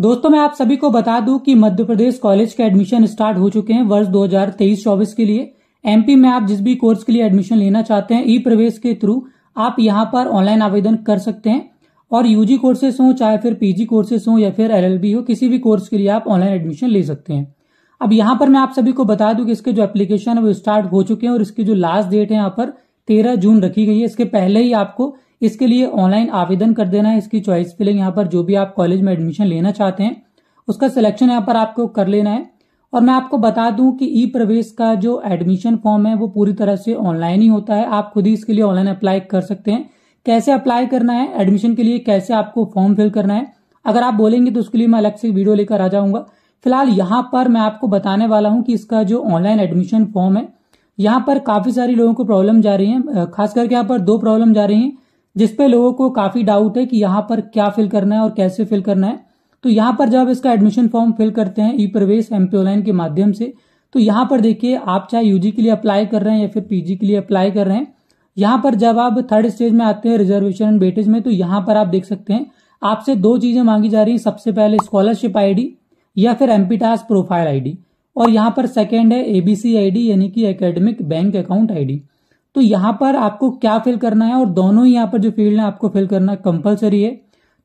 दोस्तों मैं आप सभी को बता दूं कि मध्य प्रदेश कॉलेज के एडमिशन स्टार्ट हो चुके हैं वर्ष 2023-24 के लिए एमपी में आप जिस भी कोर्स के लिए एडमिशन लेना चाहते हैं ई प्रवेश के थ्रू आप यहां पर ऑनलाइन आवेदन कर सकते हैं और यूजी कोर्सेस हो चाहे फिर पीजी कोर्सेस हो या फिर एलएलबी हो किसी भी कोर्स के लिए आप ऑनलाइन एडमिशन ले सकते हैं अब यहाँ पर मैं आप सभी को बता दूं कि इसके जो एप्लीकेशन है वो स्टार्ट हो चुके हैं और इसकी जो लास्ट डेट है यहाँ पर तेरह जून रखी गई है इसके पहले ही आपको इसके लिए ऑनलाइन आवेदन कर देना है इसकी चॉइस फिलिंग यहाँ पर जो भी आप कॉलेज में एडमिशन लेना चाहते हैं उसका सिलेक्शन यहाँ पर आपको कर लेना है और मैं आपको बता दूं कि ई प्रवेश का जो एडमिशन फॉर्म है वो पूरी तरह से ऑनलाइन ही होता है आप खुद ही इसके लिए ऑनलाइन अप्लाई कर सकते हैं कैसे अप्लाई करना है एडमिशन के लिए कैसे आपको फॉर्म फिल करना है अगर आप बोलेंगे तो उसके लिए मैं अलग से वीडियो लेकर आ जाऊंगा फिलहाल यहाँ पर मैं आपको बताने वाला हूँ कि इसका जो ऑनलाइन एडमिशन फॉर्म है यहाँ पर काफी सारी लोगों को प्रॉब्लम जा रही है खास करके यहाँ पर दो प्रॉब्लम जा रही है जिसपे लोगों को काफी डाउट है कि यहाँ पर क्या फिल करना है और कैसे फिल करना है तो यहाँ पर जब इसका एडमिशन फॉर्म फिल करते हैं ई प्रवेश एम ऑनलाइन के माध्यम से तो यहाँ पर देखिए आप चाहे यूजी के लिए अप्लाई कर रहे हैं या फिर पीजी के लिए अप्लाई कर रहे हैं यहाँ पर जब आप थर्ड स्टेज में आते हैं रिजर्वेशन एंड बेटेज में तो यहाँ पर आप देख सकते हैं आपसे दो चीजें मांगी जा रही है सबसे पहले स्कॉलरशिप आईडी या फिर एमपीटास प्रोफाइल आईडी और यहाँ पर सेकेंड है एबीसी आईडी यानी कि एकेडमिक बैंक अकाउंट आईडी तो यहां पर आपको क्या फिल करना है और दोनों ही यहाँ पर जो फील्ड है आपको फिल करना कंपलसरी है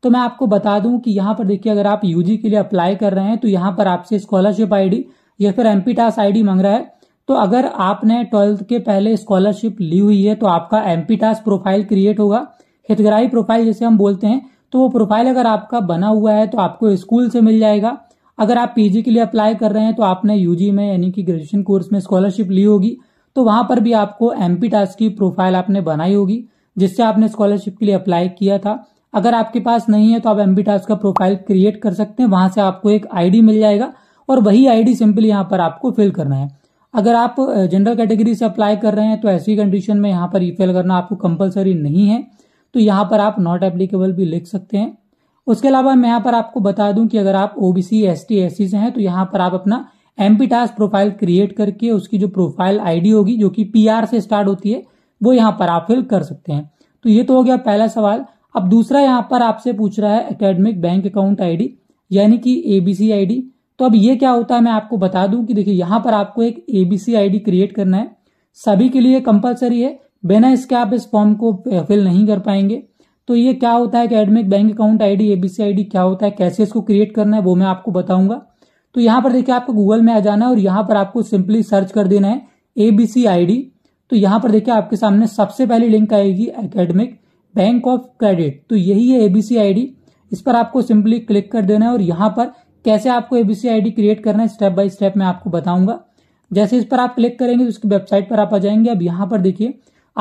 तो मैं आपको बता दूं कि यहाँ पर देखिए अगर आप यूजी के लिए अप्लाई कर रहे हैं तो यहाँ पर आपसे स्कॉलरशिप आईडी या फिर एमपी टास आईडी मांग रहा है तो अगर आपने ट्वेल्थ के पहले स्कॉलरशिप ली हुई है तो आपका एमपी टास प्रोफाइल क्रिएट होगा हितग्राही प्रोफाइल जैसे हम बोलते हैं तो वो प्रोफाइल अगर आपका बना हुआ है तो आपको स्कूल से मिल जाएगा अगर आप पीजी के लिए अप्लाई कर रहे हैं तो आपने यूजी में यानी कि ग्रेजुएशन कोर्स में स्कॉलरशिप ली होगी तो वहां पर भी आपको एमपी टास्क की प्रोफाइल आपने बनाई होगी जिससे आपने स्कॉलरशिप के लिए अप्लाई किया था अगर आपके पास नहीं है तो आप एमपी टास्क का प्रोफाइल क्रिएट कर सकते हैं वहां से आपको एक आईडी मिल जाएगा और वही आईडी सिंपली यहाँ पर आपको फिल करना है अगर आप जनरल कैटेगरी से अप्लाई कर रहे हैं तो ऐसी कंडीशन में यहाँ पर ई फिल करना आपको कंपलसरी नहीं है तो यहाँ पर आप नॉट एप्लीकेबल भी लिख सकते हैं उसके अलावा मैं यहाँ पर आपको बता दूं कि अगर आप OBC S T S C से हैं तो यहाँ पर आप अपना एमपी टास्क प्रोफाइल क्रिएट करके उसकी जो प्रोफाइल आईडी होगी जो कि पीआर से स्टार्ट होती है वो यहाँ पर आप फिल कर सकते हैं तो ये तो हो गया पहला सवाल अब दूसरा यहाँ पर आपसे पूछ रहा है अकेडमिक बैंक अकाउंट आईडी यानी कि एबीसी आईडी तो अब ये क्या होता है मैं आपको बता दूं कि देखिए यहाँ पर आपको एक एबीसी आईडी क्रिएट करना है सभी के लिए कंपलसरी है बिना इसके आप इस फॉर्म को फिल नहीं कर पाएंगे तो ये क्या होता है academic bank account ID ABC ID क्या होता है कैसे इसको क्रिएट करना है वो मैं आपको बताऊंगा तो यहां पर देखिए आपको गूगल में आ जाना है और यहां पर आपको सिंपली सर्च कर देना है एबीसी आईडी तो यहां पर देखिए आपके सामने सबसे पहली लिंक आएगी एकेडमिक बैंक ऑफ क्रेडिट तो यही है एबीसी आईडी इस पर आपको सिंपली क्लिक कर देना है और यहाँ पर कैसे आपको एबीसी आईडी क्रिएट करना है स्टेप बाय स्टेप मैं आपको बताऊंगा जैसे इस पर आप क्लिक करेंगे तो उसकी वेबसाइट पर आप आ जाएंगे अब यहां पर देखिए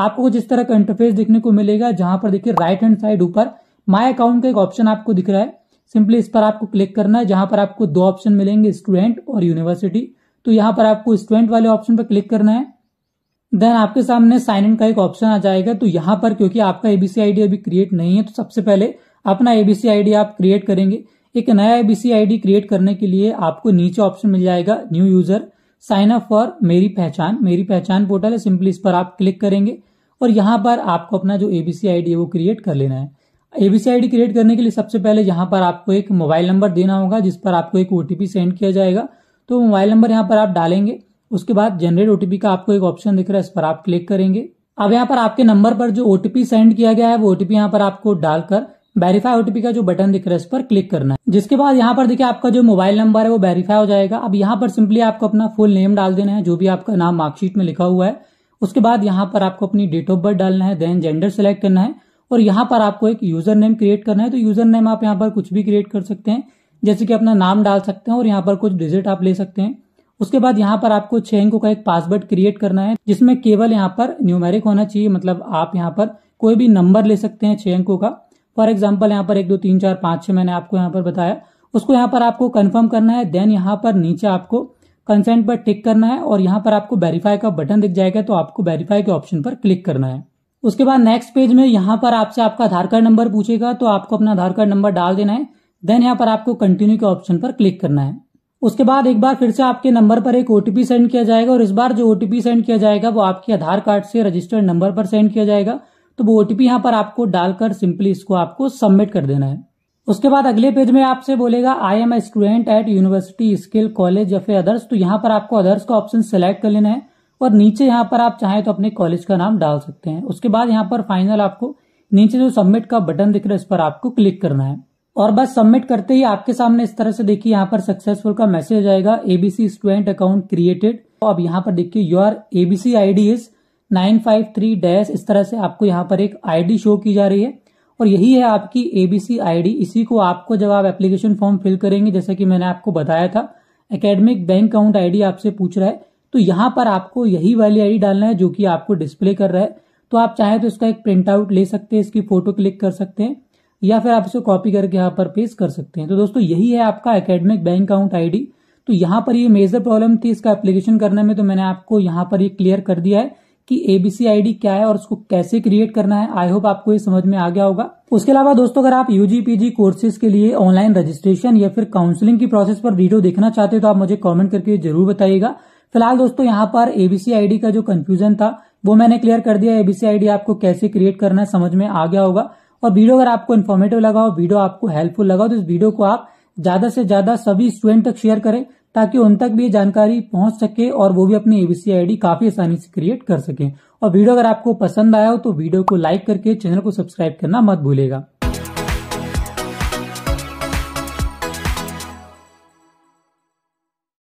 आपको कुछ इस तरह का इंटरफेस देखने को मिलेगा जहां पर देखिए राइट हैंड साइड ऊपर माई अकाउंट का एक ऑप्शन आपको दिख रहा है सिंपली इस पर आपको क्लिक करना है जहां पर आपको दो ऑप्शन मिलेंगे स्टूडेंट और यूनिवर्सिटी तो यहां पर आपको स्टूडेंट वाले ऑप्शन पर क्लिक करना है देन आपके सामने साइन इन का एक ऑप्शन आ जाएगा तो यहां पर क्योंकि आपका एबीसी आईडी अभी क्रिएट नहीं है तो सबसे पहले अपना एबीसी आईडी आप क्रिएट करेंगे एक नया एबीसी आईडी क्रिएट करने के लिए आपको नीचे ऑप्शन मिल जाएगा new user sign up for Meri Pehchaan मेरी पहचान पोर्टल है सिंपली इस पर आप क्लिक करेंगे और यहां पर आपको अपना जो एबीसी आईडी है वो क्रिएट कर लेना है आईडी क्रिएट करने के लिए सबसे पहले यहाँ पर आपको एक मोबाइल नंबर देना होगा जिस पर आपको एक ओटीपी सेंड किया जाएगा तो मोबाइल नंबर यहाँ पर आप डालेंगे उसके बाद जनरेट ओटीपी का आपको एक ऑप्शन दिख रहा है इस पर आप क्लिक करेंगे अब यहाँ पर आपके नंबर पर जो ओटीपी सेंड किया गया है वो ओटीपी यहाँ पर आपको डालकर वेरीफाई ओटीपी का जो बटन दिख रहा है इस पर क्लिक करना है जिसके बाद यहाँ पर देखिए आपका जो मोबाइल नंबर है वो वेरीफाई हो जाएगा अब यहाँ पर सिंपली आपको अपना फुल नेम डाल देना है जो भी आपका नाम मार्कशीट में लिखा हुआ है उसके बाद यहाँ पर आपको अपनी डेट ऑफ बर्थ डालना है देन जेंडर सिलेक्ट करना है और यहाँ पर आपको एक यूजर नेम क्रिएट करना है तो यूजर नेम आप यहाँ पर कुछ भी क्रिएट कर सकते हैं जैसे कि अपना नाम डाल सकते हैं और यहाँ पर कुछ डिजिट आप ले सकते हैं उसके बाद यहाँ पर आपको छह अंकों का एक पासवर्ड क्रिएट करना है जिसमें केवल यहाँ पर न्यूमेरिक होना चाहिए मतलब आप यहाँ पर कोई भी नंबर ले सकते हैं छह अंकों का फॉर एग्जाम्पल यहाँ पर एक दो तीन चार पांच छह मैंने आपको यहाँ पर बताया उसको यहाँ पर आपको कन्फर्म करना है देन यहाँ पर नीचे आपको कंसेंट पर टिक करना है और यहाँ पर आपको वेरीफाई का बटन दिख जाएगा तो आपको वेरीफाई के ऑप्शन पर क्लिक करना है उसके बाद नेक्स्ट पेज में यहाँ पर आपसे आपका आधार कार्ड नंबर पूछेगा तो आपको अपना आधार कार्ड नंबर डाल देना है देन यहाँ पर आपको कंटिन्यू के ऑप्शन पर क्लिक करना है उसके बाद एक बार फिर से आपके नंबर पर एक ओटीपी सेंड किया जाएगा और इस बार जो ओटीपी सेंड किया जाएगा वो आपके आधार कार्ड से रजिस्टर्ड नंबर पर सेंड किया जाएगा तो वो ओटीपी यहाँ पर आपको डालकर सिंपली इसको आपको सबमिट कर देना है उसके बाद अगले पेज में आपसे बोलेगा I am a student at university skill college या फिर अदर्स तो यहाँ पर आपको अदर्स का ऑप्शन सेलेक्ट कर लेना है और नीचे यहाँ पर आप चाहें तो अपने कॉलेज का नाम डाल सकते हैं उसके बाद यहाँ पर फाइनल आपको नीचे जो सबमिट का बटन दिख रहा है इस पर आपको क्लिक करना है और बस सबमिट करते ही आपके सामने इस तरह से देखिए यहाँ पर सक्सेसफुल का मैसेज आएगा एबीसी स्टूडेंट अकाउंट क्रिएटेड अब यहाँ पर देखिए your ABC ID is nine five three dash इस तरह से आपको यहाँ पर एक आईडी शो की जा रही है और यही है आपकी एबीसी आईडी इसी को आपको जब आप एप्लीकेशन फॉर्म फिल करेंगे जैसे कि मैंने आपको बताया था एकेडमिक बैंक अकाउंट आईडी आपसे पूछ रहा है तो यहाँ पर आपको यही वाली आईडी डालना है जो कि आपको डिस्प्ले कर रहा है तो आप चाहे तो इसका एक प्रिंट आउट ले सकते हैं इसकी फोटो क्लिक कर सकते हैं या फिर आप इसे कॉपी करके यहाँ पर पेस्ट कर सकते हैं तो दोस्तों यही है आपका एकेडमिक बैंक अकाउंट आईडी तो यहाँ पर ये मेजर प्रॉब्लम थी इसका एप्लीकेशन करने में तो मैंने आपको यहाँ पर ये क्लियर कर दिया है कि एबीसी आईडी क्या है और उसको कैसे क्रिएट करना है आई होप आपको ये समझ में आ गया होगा उसके अलावा दोस्तों अगर आप यूजीपीजी कोर्सेज के लिए ऑनलाइन रजिस्ट्रेशन या फिर काउंसलिंग की प्रोसेस पर वीडियो देखना चाहते हो तो आप मुझे कमेंट करके जरूर बताइएगा फिलहाल दोस्तों यहाँ पर एबीसी आईडी का जो कंफ्यूजन था वो मैंने क्लियर कर दिया एबीसी आईडी आपको कैसे क्रिएट करना है समझ में आ गया होगा और वीडियो अगर आपको इन्फॉर्मेटिव लगा हो वीडियो आपको हेल्पफुल लगा हो तो इस वीडियो को आप ज्यादा से ज्यादा सभी स्टूडेंट तक शेयर करें ताकि उन तक भी जानकारी पहुंच सके और वो भी अपनी एबीसी आईडी काफी आसानी से क्रिएट कर सके और वीडियो अगर आपको पसंद आया हो तो वीडियो को लाइक करके चैनल को सब्सक्राइब करना मत भूलेगा